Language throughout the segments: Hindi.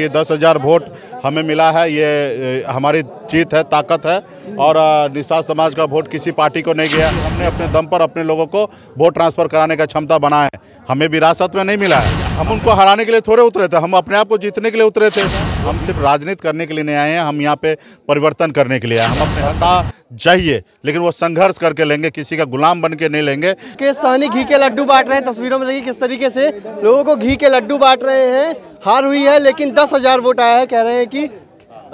कि दस हज़ार वोट हमें मिला है ये हमारी जीत है ताकत है और निषाद समाज का वोट किसी पार्टी को नहीं गया हमने अपने दम पर अपने लोगों को वोट ट्रांसफ़र कराने का क्षमता बनाए हमें विरासत में नहीं मिला है हम उनको हराने के लिए थोड़े उतरे थे हम अपने आप को जीतने के लिए उतरे थे हम सिर्फ राजनीति करने के लिए नहीं आए हैं हम यहाँ पे परिवर्तन करने के लिए हम अपने हता चाहिए लेकिन वो संघर्ष करके लेंगे किसी का गुलाम बन के नहीं लेंगे के सहनी घी के लड्डू बांट रहे हैं तस्वीरों में देखिए किस तरीके से लोगों को घी के लड्डू बांट रहे हैं हार हुई है लेकिन दस हजार वोट आया है कह रहे हैं कि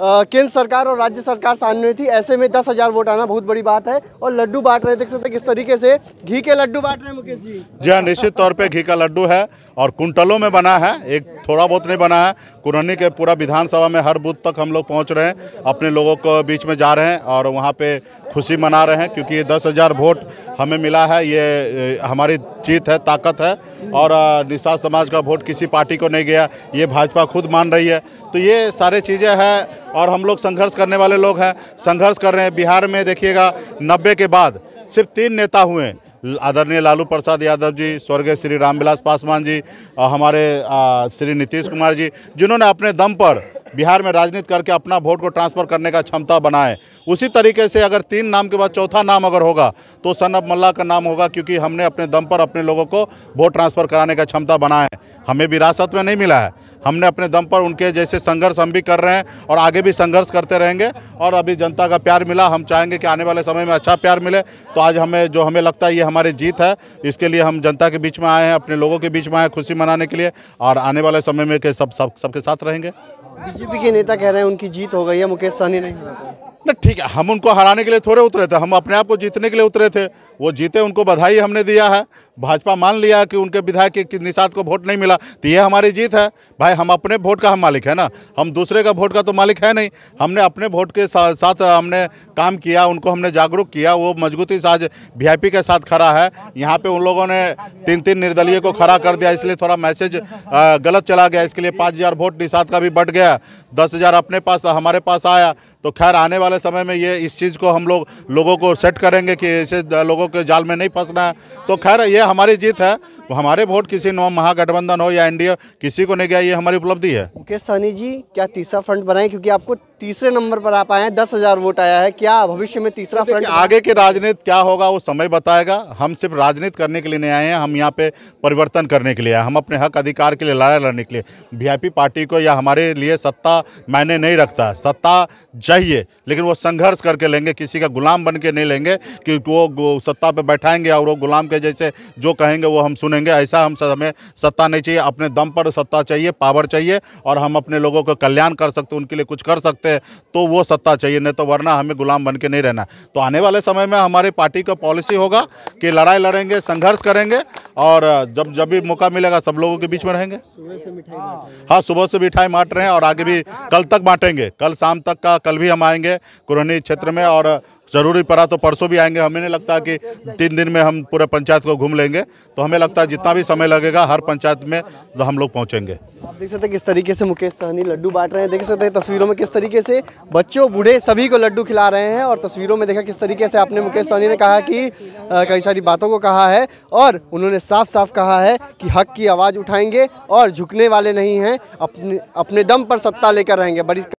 केंद्र सरकार और राज्य सरकार सामने थी ऐसे में दस हजार वोट आना बहुत बड़ी बात है और लड्डू बांट रहे देख सकते किस तरीके से घी के लड्डू बांट रहे हैं मुकेश जी जी हाँ निश्चित तौर पर घी का लड्डू है और कुंटलों में बना है एक थोड़ा बहुत नहीं बना है कुरहनी के पूरा विधानसभा में हर बूथ तक हम लोग पहुँच रहे हैं अपने लोगों को बीच में जा रहे हैं और वहाँ पर खुशी मना रहे हैं क्योंकि ये दस हज़ार वोट हमें मिला है ये हमारी जीत है ताकत है और निषाद समाज का वोट किसी पार्टी को नहीं गया ये भाजपा खुद मान रही है तो ये सारे चीज़ें हैं और हम लोग संघर्ष करने वाले लोग हैं संघर्ष कर रहे हैं बिहार में देखिएगा नब्बे के बाद सिर्फ तीन नेता हुए हैं आदरणीय लालू प्रसाद यादव जी स्वर्गीय श्री रामविलास पासवान जी हमारे श्री नीतीश कुमार जी जिन्होंने अपने दम पर बिहार में राजनीति करके अपना वोट को ट्रांसफ़र करने का क्षमता बनाए उसी तरीके से अगर तीन नाम के बाद चौथा नाम अगर होगा तो सनब मल्ला का नाम होगा क्योंकि हमने अपने दम पर अपने लोगों को वोट ट्रांसफ़र कराने का क्षमता बनाए हमें विरासत में नहीं मिला है हमने अपने दम पर उनके जैसे संघर्ष हम भी कर रहे हैं और आगे भी संघर्ष करते रहेंगे और अभी जनता का प्यार मिला हम चाहेंगे कि आने वाले समय में अच्छा प्यार मिले तो आज हमें जो हमें लगता है ये हमारी जीत है इसके लिए हम जनता के बीच में आए हैं अपने लोगों के बीच में आए खुशी मनाने के लिए और आने वाले समय में के सब सब सबके साथ रहेंगे बीजेपी के नेता कह रहे हैं उनकी जीत हो गई है मुकेश सहनी नहीं ना ठीक है हम उनको हराने के लिए थोड़े उतरे थे हम अपने आप को जीतने के लिए उतरे थे वो जीते उनको बधाई हमने दिया है भाजपा मान लिया कि उनके विधायक के निषाद को वोट नहीं मिला तो ये हमारी जीत है भाई हम अपने वोट का हम मालिक है ना हम दूसरे का वोट का तो मालिक है नहीं हमने अपने वोट के साथ साथ हमने काम किया उनको हमने जागरूक किया वो मजबूती से आज वी के साथ खड़ा है यहाँ पे उन लोगों ने तीन तीन निर्दलीय को खड़ा कर दिया इसलिए थोड़ा मैसेज गलत चला गया इसके लिए पाँच हज़ार वोट निषाद का भी बढ़ गया दस हज़ार अपने पास हमारे पास आया तो खैर आने वाले समय में ये इस चीज़ को हम लोग लोगों को सेट करेंगे कि ऐसे लोगों के जाल में नहीं फंसना है तो खैर ये हमारी जीत है हमारे वोट किसी नौ महागठबंधन हो या एनडीए किसी को नहीं गया ये हमारी उपलब्धि है मुकेश सहनी जी क्या तीसरा फ्रंट बनाए क्योंकि आपको तीसरे नंबर पर आप आए हैं दस हजार वोट आया है क्या भविष्य में तीसरा फ्रंट आगे के राजनीति क्या होगा वो समय बताएगा हम सिर्फ राजनीति करने के लिए नहीं आए हैं हम यहाँ पे परिवर्तन करने के लिए हम अपने हक अधिकार के लिए लड़ाई लड़ने के लिए वीआईपी पार्टी को या हमारे लिए सत्ता मायने नहीं रखता सत्ता चाहिए लेकिन वो संघर्ष करके लेंगे किसी का गुलाम बन के नहीं लेंगे कि वो सत्ता पर बैठाएंगे और वो गुलाम के जैसे जो कहेंगे वो हम सुनेंगे ऐसा हम हमें सत्ता नहीं चाहिए अपने दम पर सत्ता चाहिए पावर चाहिए और हम अपने लोगों का कल्याण कर सकते उनके लिए कुछ कर सकते है तो वो सत्ता चाहिए नहीं तो वरना हमें गुलाम बन के नहीं रहना तो आने वाले समय में हमारी पार्टी का पॉलिसी होगा कि लड़ाई लड़ेंगे संघर्ष करेंगे और जब जब भी मौका मिलेगा सब लोगों के बीच में रहेंगे हाँ सुबह से मिठाई बांट रहे हैं और आगे भी कल तक बांटेंगे कल शाम तक का कल भी हम आएंगे कुरहनी क्षेत्र में और ज़रूरी पड़ा तो परसों भी आएंगे हमें नहीं लगता कि तीन दिन में हम पूरे पंचायत को घूम लेंगे तो हमें लगता है जितना भी समय लगेगा हर पंचायत में तो हम लोग पहुँचेंगे आप देख सकते हैं किस तरीके से मुकेश सहनी लड्डू बांट रहे हैं देख सकते हैं तस्वीरों में किस तरीके से बच्चों बूढ़े सभी को लड्डू खिला रहे हैं और तस्वीरों में देखा किस तरीके से आपने मुकेश सहनी ने कहा कि कई सारी बातों को कहा है और उन्होंने साफ साफ कहा है कि हक की आवाज़ उठाएंगे और झुकने वाले नहीं हैं अपने अपने दम पर सत्ता लेकर रहेंगे बड़ी